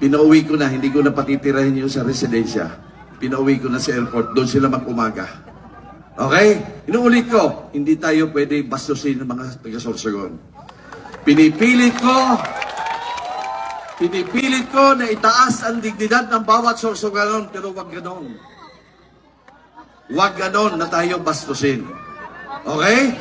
Pinauwi ko na, hindi ko na patitirahin yun sa residensya. Pinauwi ko na sa airport, doon sila mag-umaga. Okay? Inuulit ko, hindi tayo pwede bastusin ng mga taga-Sorsogon. Pinipilit ko, pinipilit ko na itaas ang dignidad ng bawat Sorsogonon, pero wag ganon. Wag ganon na tayo bastusin. Okay?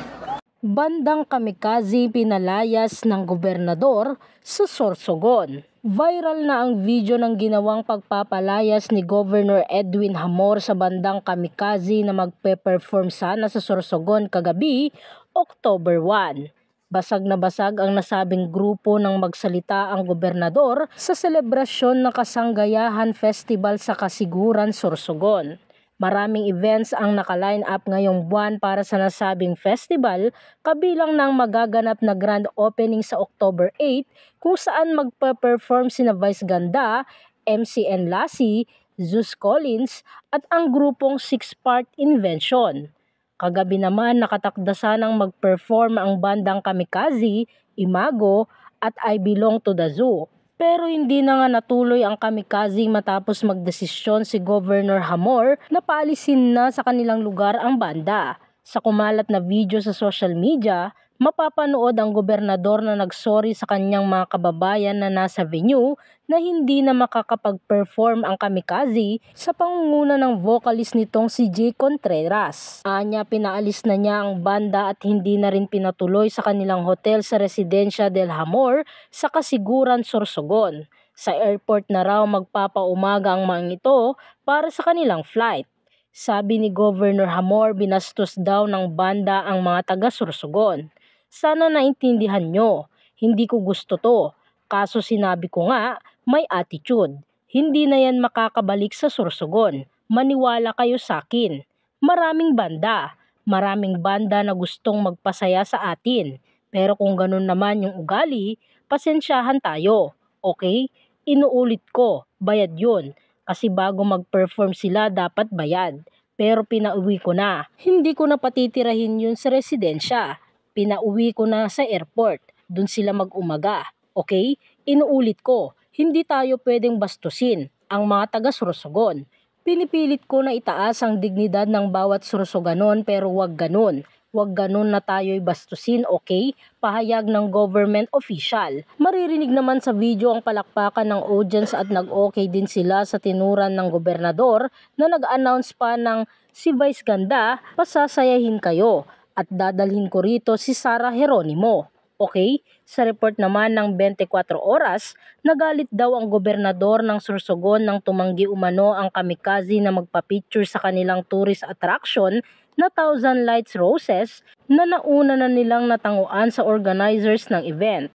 bandang kamikaze pinalayas ng gobernador sa Sorsogon. Viral na ang video ng ginawang pagpapalayas ni Governor Edwin Hamor sa bandang kamikaze na magpe-perform sana sa Sorsogon kagabi, October 1. Basag na basag ang nasabing grupo ng magsalita ang gobernador sa selebrasyon ng Kasanggayahan Festival sa Kasiguran, Sorsogon. Maraming events ang naka-line up ngayong buwan para sa nasabing festival kabilang ng magaganap na grand opening sa October 8 kung saan magpa-perform sina Vice Ganda, MCN Lassie, Zeus Collins at ang grupong Six Part Invention. Kagabi naman nakatakda sanang mag-perform ang bandang Kamikaze, Imago at I Belong to the Zoo. Pero hindi na nga natuloy ang kamikazing matapos magdesisyon si Governor Hamor na paalisin na sa kanilang lugar ang banda. Sa kumalat na video sa social media, mapapanood ang gobernador na nagsorry sa kanyang mga kababayan na nasa venue na hindi na makakapag-perform ang kamikaze sa pangunguna ng vocalist nitong si Jay Contreras. Anya ah, pinaalis na niya ang banda at hindi na rin pinatuloy sa kanilang hotel sa Residencia del Hamor sa Kasiguran, Sorsogon. Sa airport na raw magpapaumaga ang mga ito para sa kanilang flight. Sabi ni Governor Hamor, binastos daw ng banda ang mga taga-Sursugon. Sana naintindihan nyo, hindi ko gusto to. Kaso sinabi ko nga, may attitude. Hindi na yan makakabalik sa Sursugon. Maniwala kayo sa akin. Maraming banda. Maraming banda na gustong magpasaya sa atin. Pero kung ganun naman yung ugali, pasensyahan tayo. Okay? Inuulit ko, bayad yun. Kasi bago mag-perform sila, dapat bayad. Pero pinauwi ko na. Hindi ko na patitirahin yun sa residensya. Pinauwi ko na sa airport. Doon sila mag-umaga. Okay? Inuulit ko. Hindi tayo pwedeng bastusin ang mga taga-surusugon. Pinipilit ko na itaas ang dignidad ng bawat surusuganon pero wag ganun. Huwag ganun na tayo'y bastusin, okay? Pahayag ng government official. Maririnig naman sa video ang palakpakan ng audience at nag-okay din sila sa tinuran ng gobernador na nag-announce pa ng si Vice Ganda, pasasayahin kayo at dadalhin ko rito si Sara Heronimo. Okay, sa report naman ng 24 oras, nagalit daw ang gobernador ng Sursogon nang tumanggi umano ang kamikaze na magpapicture sa kanilang tourist attraction na Thousand Lights Roses na nauna na nilang natanguan sa organizers ng event.